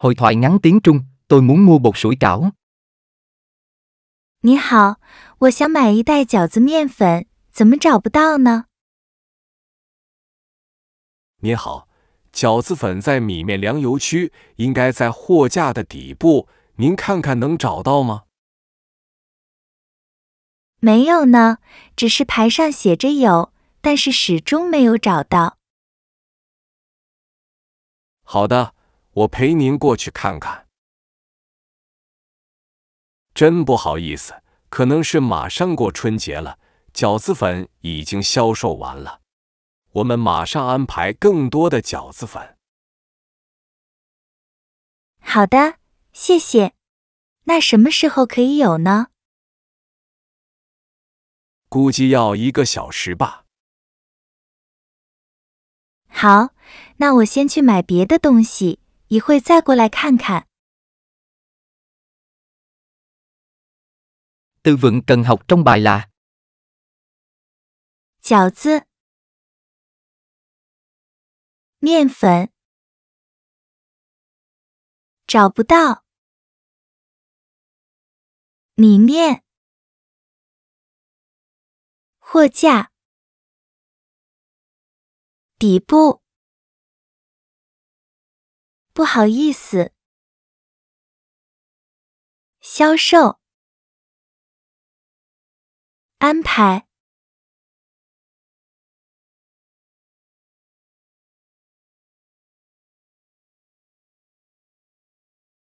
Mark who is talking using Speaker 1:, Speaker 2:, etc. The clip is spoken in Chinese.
Speaker 1: hội thoại ngắn tiếng Trung. Tôi muốn mua bột sủi cảo.
Speaker 2: 你好，我想买一袋饺子面粉，怎么找不到呢？
Speaker 1: 你好，饺子粉在米面粮油区，应该在货架的底部，您看看能找到吗？
Speaker 2: 没有呢，只是牌上写着有，但是始终没有找到。
Speaker 3: 好的。
Speaker 1: 我陪您过去看看。真不好意思，可能是马上过春节了，饺子粉已经销售完了。我们马上安排更多的饺子粉。
Speaker 2: 好的，谢谢。那什么时候可以有呢？
Speaker 3: 估计要一个小时吧。
Speaker 2: 好，那我先去买别的东西。一
Speaker 4: 会儿再过来看看。自问，cần học trong bài là 饺子、面粉找不到里面货架底部。不好意思，销售安排。